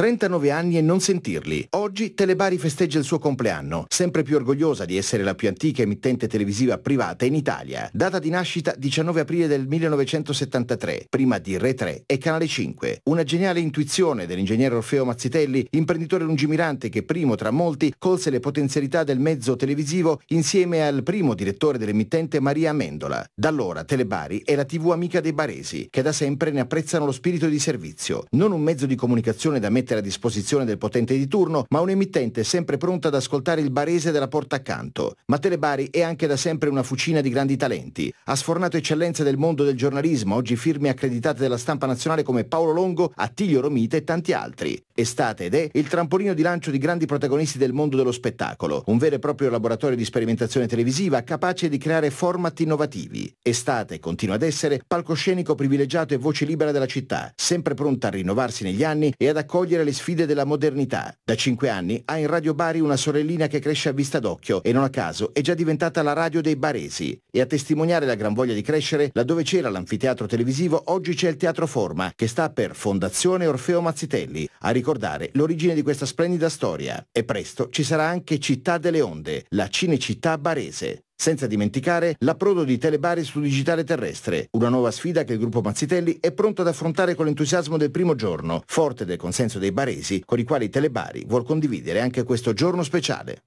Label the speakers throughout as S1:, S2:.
S1: 39 anni e non sentirli. Oggi Telebari festeggia il suo compleanno, sempre più orgogliosa di essere la più antica emittente televisiva privata in Italia. Data di nascita 19 aprile del 1973, prima di Re 3 e Canale 5. Una geniale intuizione dell'ingegnere Orfeo Mazzitelli, imprenditore lungimirante che primo tra molti colse le potenzialità del mezzo televisivo insieme al primo direttore dell'emittente Maria Amendola. Da allora Telebari è la tv amica dei baresi, che da sempre ne apprezzano lo spirito di servizio, non un mezzo di comunicazione da mettere mettere a disposizione del potente di turno, ma un'emittente sempre pronta ad ascoltare il barese della porta accanto. Ma Telebari è anche da sempre una fucina di grandi talenti. Ha sfornato eccellenze del mondo del giornalismo, oggi firme accreditate della stampa nazionale come Paolo Longo, Attilio Romita e tanti altri estate ed è il trampolino di lancio di grandi protagonisti del mondo dello spettacolo, un vero e proprio laboratorio di sperimentazione televisiva capace di creare format innovativi. Estate continua ad essere palcoscenico privilegiato e voce libera della città, sempre pronta a rinnovarsi negli anni e ad accogliere le sfide della modernità. Da cinque anni ha in Radio Bari una sorellina che cresce a vista d'occhio e non a caso è già diventata la radio dei baresi. E a testimoniare la gran voglia di crescere, laddove c'era l'anfiteatro televisivo, oggi c'è il Teatro Forma, che sta per Fondazione Orfeo Mazzitelli. A ricordo ricordare l'origine di questa splendida storia e presto ci sarà anche Città delle Onde, la Cinecittà barese. Senza dimenticare l'approdo di Telebari su digitale terrestre, una nuova sfida che il gruppo Mazzitelli è pronto ad affrontare con l'entusiasmo del primo giorno, forte del consenso dei baresi, con i quali Telebari vuol condividere anche questo giorno speciale.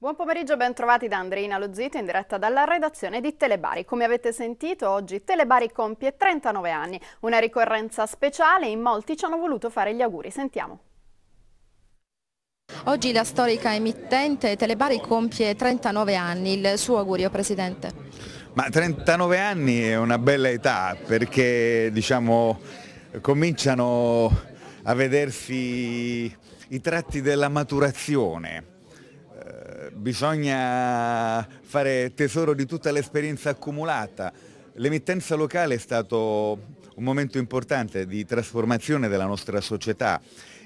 S2: Buon pomeriggio, ben trovati da Andreina Lozito in diretta dalla redazione di Telebari. Come avete sentito, oggi Telebari compie 39 anni, una ricorrenza speciale, in molti ci hanno voluto fare gli auguri, sentiamo.
S3: Oggi la storica emittente Telebari compie 39 anni, il suo augurio Presidente.
S4: Ma 39 anni è una bella età perché diciamo, cominciano a vedersi i tratti della maturazione bisogna fare tesoro di tutta l'esperienza accumulata. L'emittenza locale è stato un momento importante di trasformazione della nostra società.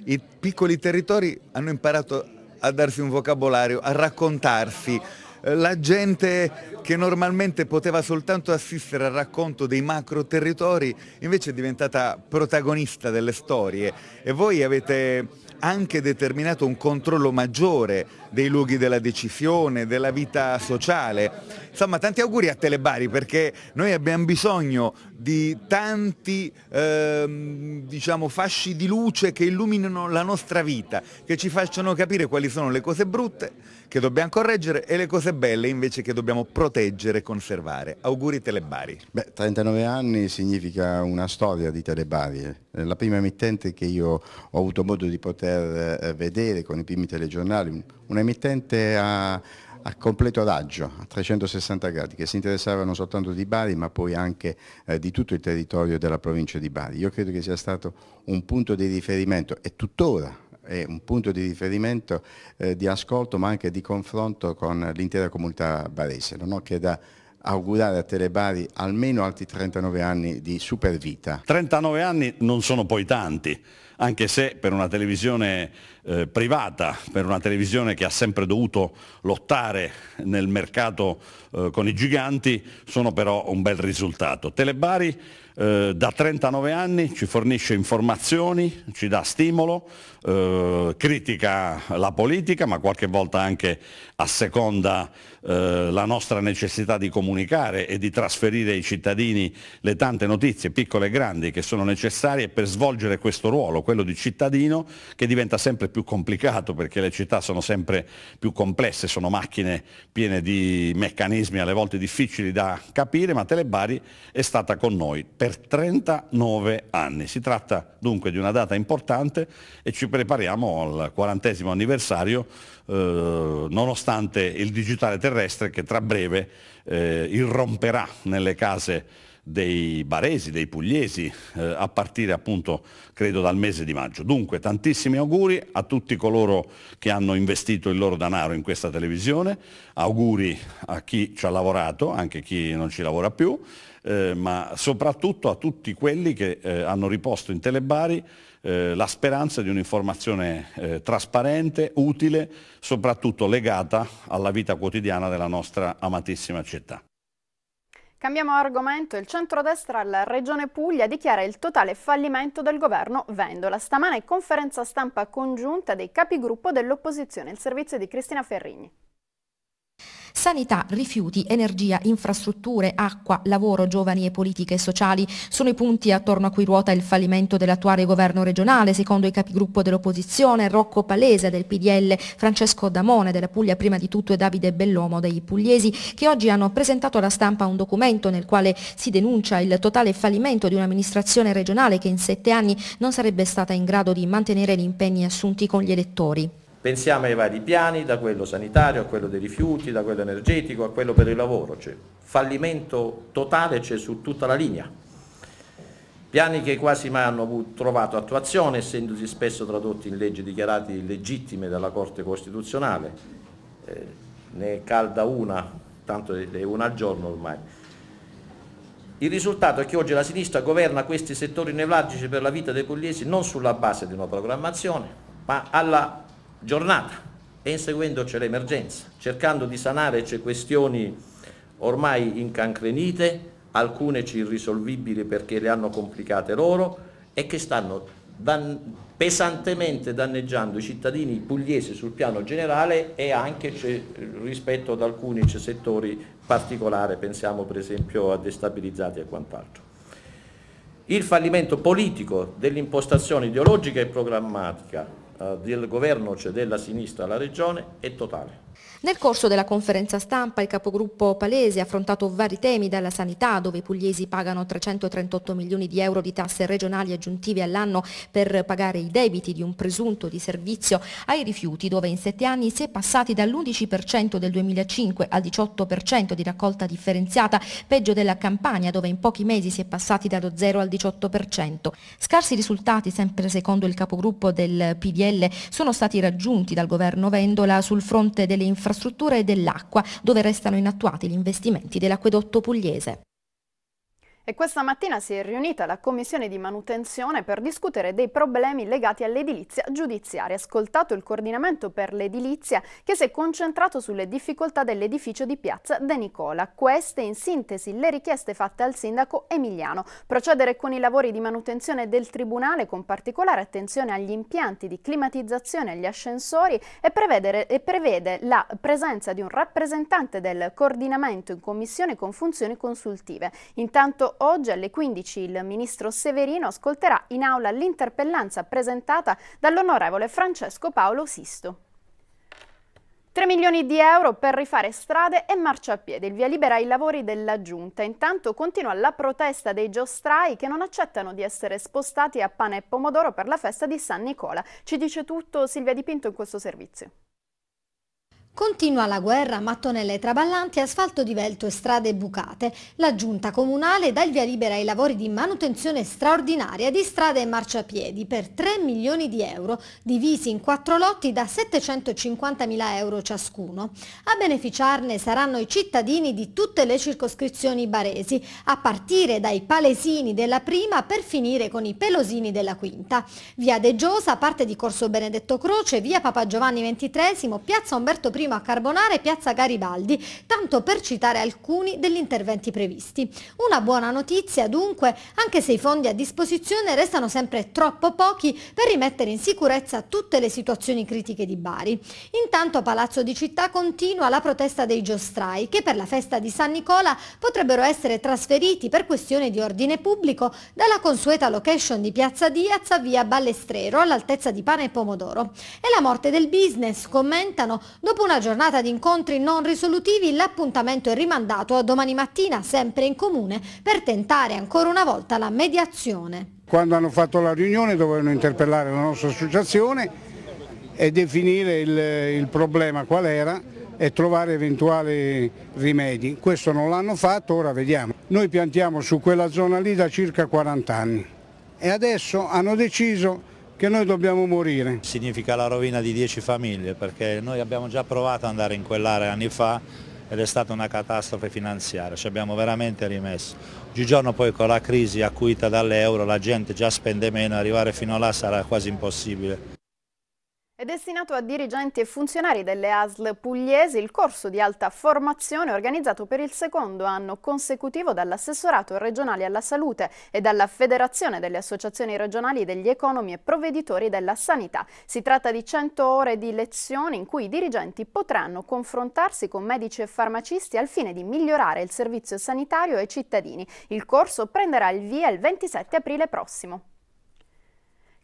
S4: I piccoli territori hanno imparato a darsi un vocabolario, a raccontarsi. La gente che normalmente poteva soltanto assistere al racconto dei macro territori invece è diventata protagonista delle storie e voi avete anche determinato un controllo maggiore dei luoghi della decisione, della vita sociale. Insomma, tanti auguri a Telebari perché noi abbiamo bisogno di tanti ehm, diciamo, fasci di luce che illuminino la nostra vita, che ci facciano capire quali sono le cose brutte che dobbiamo correggere e le cose belle invece che dobbiamo proteggere e conservare. Auguri Telebari.
S5: Beh, 39 anni significa una storia di Telebari, eh, la prima emittente che io ho avuto modo di poter eh, vedere con i primi telegiornali, una emittente a, a completo adagio, a 360 gradi, che si interessava non soltanto di Bari ma poi anche eh, di tutto il territorio della provincia di Bari. Io credo che sia stato un punto di riferimento e tuttora è un punto di riferimento eh, di ascolto ma anche di confronto con l'intera comunità barese. Non ho che da augurare a Telebari almeno altri 39 anni di supervita.
S6: 39 anni non sono poi tanti, anche se per una televisione eh, privata, per una televisione che ha sempre dovuto lottare nel mercato eh, con i giganti, sono però un bel risultato. Telebari eh, da 39 anni, ci fornisce informazioni, ci dà stimolo, eh, critica la politica ma qualche volta anche a seconda eh, la nostra necessità di comunicare e di trasferire ai cittadini le tante notizie, piccole e grandi, che sono necessarie per svolgere questo ruolo, quello di cittadino, che diventa sempre più complicato perché le città sono sempre più complesse, sono macchine piene di meccanismi alle volte difficili da capire, ma Telebari è stata con noi per 39 anni. Si tratta dunque di una data importante e ci prepariamo al quarantesimo anniversario eh, nonostante il digitale terrestre che tra breve eh, irromperà nelle case dei baresi, dei pugliesi, eh, a partire appunto credo dal mese di maggio. Dunque tantissimi auguri a tutti coloro che hanno investito il loro denaro in questa televisione, auguri a chi ci ha lavorato, anche chi non ci lavora più eh, ma soprattutto a tutti quelli che eh, hanno riposto in Telebari eh, la speranza di un'informazione eh, trasparente, utile, soprattutto legata alla vita quotidiana della nostra amatissima città.
S2: Cambiamo argomento, il centrodestra alla Regione Puglia dichiara il totale fallimento del governo Vendola. Stamane conferenza stampa congiunta dei capigruppo dell'opposizione, il servizio di Cristina Ferrigni.
S3: Sanità, rifiuti, energia, infrastrutture, acqua, lavoro, giovani e politiche sociali sono i punti attorno a cui ruota il fallimento dell'attuale governo regionale, secondo i capigruppo dell'opposizione Rocco Palese del PDL, Francesco Damone della Puglia prima di tutto e Davide Bellomo dei Pugliesi, che oggi hanno presentato alla stampa un documento nel quale si denuncia il totale fallimento di un'amministrazione regionale che in sette anni non sarebbe stata in grado di mantenere gli impegni assunti con gli elettori.
S5: Pensiamo ai vari piani, da quello sanitario a quello dei rifiuti, da quello energetico a quello per il lavoro, cioè fallimento totale c'è su tutta la linea. Piani che quasi mai hanno trovato attuazione, essendosi spesso tradotti in leggi dichiarate illegittime dalla Corte Costituzionale, eh, ne calda una, tanto è una al giorno ormai. Il risultato è che oggi la sinistra governa questi settori nevralgici per la vita dei pugliesi non sulla base di una programmazione, ma alla giornata e inseguendoci l'emergenza, cercando di sanare c'è cioè, questioni ormai incancrenite, alcune ci irrisolvibili perché le hanno complicate loro e che stanno dan pesantemente danneggiando i cittadini pugliesi sul piano generale e anche cioè, rispetto ad alcuni cioè, settori particolari, pensiamo per esempio a destabilizzati e quant'altro. Il fallimento politico dell'impostazione ideologica e programmatica eh, del governo, cioè della sinistra alla regione, è totale.
S3: Nel corso della conferenza stampa il capogruppo Palese ha affrontato vari temi dalla sanità, dove i pugliesi pagano 338 milioni di euro di tasse regionali aggiuntive all'anno per pagare i debiti di un presunto di servizio ai rifiuti, dove in sette anni si è passati dall'11% del 2005 al 18% di raccolta differenziata, peggio della Campania, dove in pochi mesi si è passati dallo 0 al 18%. Scarsi risultati, sempre secondo il capogruppo del PDL, sono stati raggiunti dal governo Vendola sul fronte delle delle infrastrutture e dell'acqua, dove restano inattuati gli investimenti dell'acquedotto pugliese.
S2: E questa mattina si è riunita la commissione di manutenzione per discutere dei problemi legati all'edilizia giudiziaria. Ascoltato il coordinamento per l'edilizia che si è concentrato sulle difficoltà dell'edificio di piazza De Nicola. Queste in sintesi le richieste fatte al sindaco Emiliano. Procedere con i lavori di manutenzione del tribunale con particolare attenzione agli impianti di climatizzazione e agli ascensori e, e prevede la presenza di un rappresentante del coordinamento in commissione con funzioni consultive. Intanto oggi alle 15 il ministro Severino ascolterà in aula l'interpellanza presentata dall'onorevole Francesco Paolo Sisto. 3 milioni di euro per rifare strade e marciapiede, il via libera ai lavori della Giunta. Intanto continua la protesta dei giostrai che non accettano di essere spostati a pane e pomodoro per la festa di San Nicola. Ci dice tutto Silvia Dipinto in questo servizio.
S7: Continua la guerra, mattonelle traballanti, asfalto di velto e strade bucate. La giunta comunale dà il via libera ai lavori di manutenzione straordinaria di strade e marciapiedi per 3 milioni di euro, divisi in quattro lotti da 750 mila euro ciascuno. A beneficiarne saranno i cittadini di tutte le circoscrizioni baresi, a partire dai palesini della prima per finire con i pelosini della quinta. Via De Giosa, parte di Corso Benedetto Croce, via Papa Giovanni XXIII, piazza Umberto I primo a Carbonara e Piazza Garibaldi, tanto per citare alcuni degli interventi previsti. Una buona notizia dunque, anche se i fondi a disposizione restano sempre troppo pochi per rimettere in sicurezza tutte le situazioni critiche di Bari. Intanto Palazzo di Città continua la protesta dei giostrai che per la festa di San Nicola potrebbero essere trasferiti per questione di ordine pubblico dalla consueta location di Piazza Diaz a via Ballestrero all'altezza di Pane e Pomodoro. E la morte del business, commentano, dopo una Nona giornata di incontri non risolutivi, l'appuntamento è rimandato a domani mattina, sempre in comune, per tentare ancora una volta la mediazione.
S6: Quando hanno fatto la riunione dovevano interpellare la nostra associazione e definire il, il problema qual era e trovare eventuali rimedi. Questo non l'hanno fatto, ora vediamo. Noi piantiamo su quella zona lì da circa 40 anni e adesso hanno deciso che noi dobbiamo morire. Significa la rovina di 10 famiglie perché noi abbiamo già provato ad andare in quell'area anni fa ed è stata una catastrofe finanziaria, ci abbiamo veramente rimesso. Oggigiorno poi con la crisi acuita dall'euro la gente già spende meno, arrivare fino là sarà quasi impossibile.
S2: È destinato a dirigenti e funzionari delle ASL pugliesi il corso di alta formazione organizzato per il secondo anno consecutivo dall'assessorato regionale alla salute e dalla Federazione delle associazioni regionali degli economi e provveditori della sanità. Si tratta di 100 ore di lezioni in cui i dirigenti potranno confrontarsi con medici e farmacisti al fine di migliorare il servizio sanitario ai cittadini. Il corso prenderà il via il 27 aprile prossimo.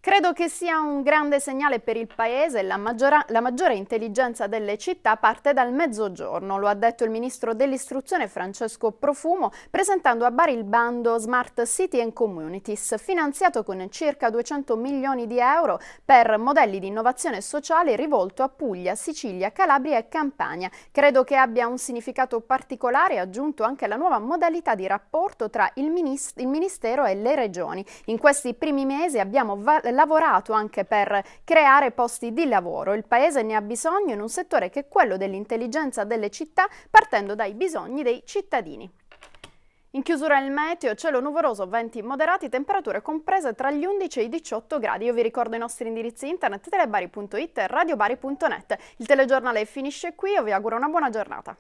S2: Credo che sia un grande segnale per il Paese, la, la, maggiore intelligenza delle città parte dal mezzogiorno, lo ha detto il Ministro dell'Istruzione Francesco Profumo, presentando a Bari il bando Smart City and Communities, finanziato con circa 200 milioni di euro per modelli di innovazione sociale rivolto a Puglia, Sicilia, Calabria e Campania. Credo che abbia un significato particolare aggiunto anche la nuova modalità di rapporto tra il, il Ministero e le Regioni. In questi primi mesi abbiamo valutato lavorato anche per creare posti di lavoro. Il Paese ne ha bisogno in un settore che è quello dell'intelligenza delle città, partendo dai bisogni dei cittadini. In chiusura il meteo, cielo nuvoloso, venti moderati, temperature comprese tra gli 11 e i 18 gradi. Io vi ricordo i nostri indirizzi internet telebari.it e radiobari.net. Il telegiornale finisce qui, io vi auguro una buona giornata.